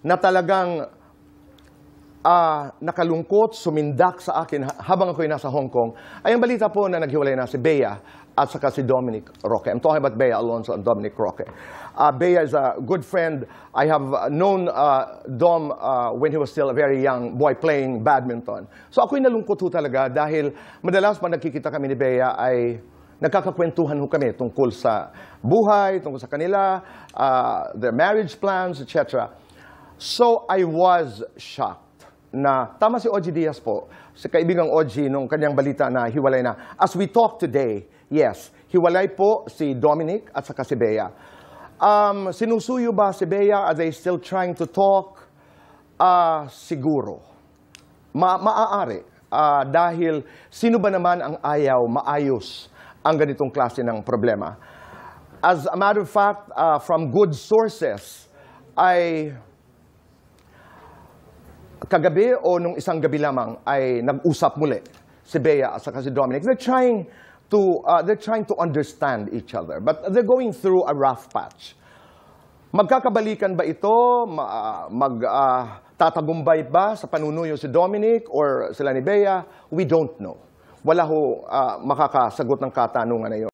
na talagang uh, nakalungkot, sumindak sa akin habang ako'y nasa Hong Kong ay ang balita po na naghiwalay na si Bea at saka si Dominic Roque. I'm talking about Bea Alonso and Dominic Roque. Uh, Bea is a good friend. I have uh, known uh, Dom uh, when he was still a very young boy playing badminton. So ako'y nalungkot talaga dahil madalas pa nakikita kami ni Bea ay nagkakakwentuhan ho kami tungkol sa buhay, tungkol sa kanila, uh, their marriage plans, etc. So I was shocked na, tama si OG Diaz po, sa kaibigang OG nung kanyang balita na hiwalay na. As we talk today, yes, hiwalay po si Dominic at saka si Bea. Um, sinusuyo ba si Bea? Are they still trying to talk? Uh, siguro. Ma maaari. Uh, dahil sino ba naman ang ayaw maayos ang ganitong klase ng problema? As a matter of fact, uh, from good sources, I kagabi o nung isang gabi lamang ay nag-usap muli si Bea at saka si Dominic. They're trying to, uh, they're trying to understand each other, but they're going through a rough patch. Magkakabalikan ba ito? Magtatagumpay ah, uh, ba sa panunuyo si Dominic or sila ni Bea? We don't know. Wala ho uh, makakasagot ng katanungan na yun.